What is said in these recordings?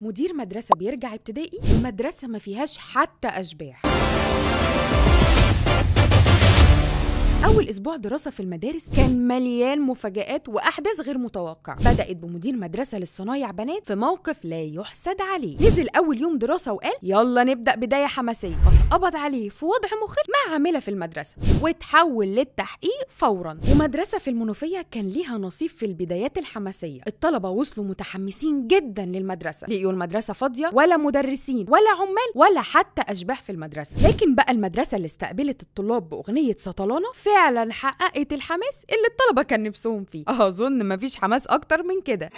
مدير مدرسة بيرجع ابتدائي مدرسة ما فيهاش حتى أشباح أول أسبوع دراسة في المدارس كان مليان مفاجآت وأحداث غير متوقعة بدأت بمدير مدرسة للصنايع بنات في موقف لا يحسد عليه نزل أول يوم دراسة وقال يلا نبدأ بداية حماسية فاتقبض عليه في وضع مخيف مع عاملة في المدرسة واتحول للتحقيق فورا ومدرسة في المنوفية كان ليها نصيب في البدايات الحماسية الطلبة وصلوا متحمسين جدا للمدرسة لقيوا المدرسة فاضية ولا مدرسين ولا عمال ولا حتى أشباح في المدرسة لكن بقى المدرسة اللي استقبلت الطلاب بأغنية سطلانة فعلا فعلا حققت الحماس اللي الطلبة كان نفسهم فيه أظن مفيش حماس أكتر من كده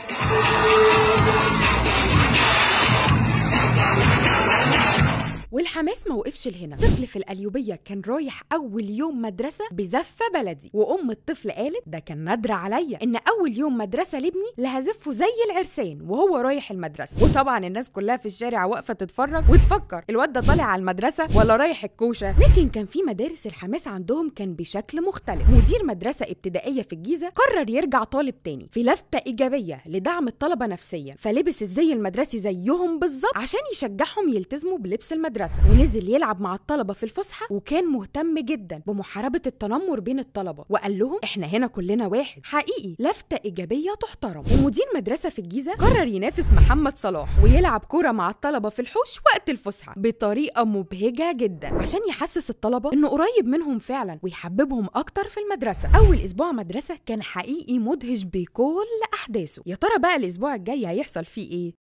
الحماس ما وقفش لهنا طفل في القليوبيه كان رايح اول يوم مدرسه بزفه بلدي وام الطفل قالت ده كان نادر عليا ان اول يوم مدرسه لابني لهزفه زي العرسان وهو رايح المدرسه وطبعا الناس كلها في الشارع واقفه تتفرج وتفكر الواد ده طالع على المدرسه ولا رايح الكوشه لكن كان في مدارس الحماس عندهم كان بشكل مختلف مدير مدرسه ابتدائيه في الجيزه قرر يرجع طالب تاني في لفته ايجابيه لدعم الطلبه نفسيا فلبس الزي المدرسي زيهم بالظبط عشان يشجعهم يلتزموا بلبس المدرسه المدرسه ونزل يلعب مع الطلبه في الفسحه وكان مهتم جدا بمحاربه التنمر بين الطلبه وقال لهم احنا هنا كلنا واحد حقيقي لفته ايجابيه تحترم ومدير مدرسه في الجيزه قرر ينافس محمد صلاح ويلعب كوره مع الطلبه في الحوش وقت الفسحه بطريقه مبهجه جدا عشان يحسس الطلبه انه قريب منهم فعلا ويحببهم اكتر في المدرسه اول اسبوع مدرسه كان حقيقي مدهش بكل احداثه يا ترى بقى الاسبوع الجاي هيحصل فيه ايه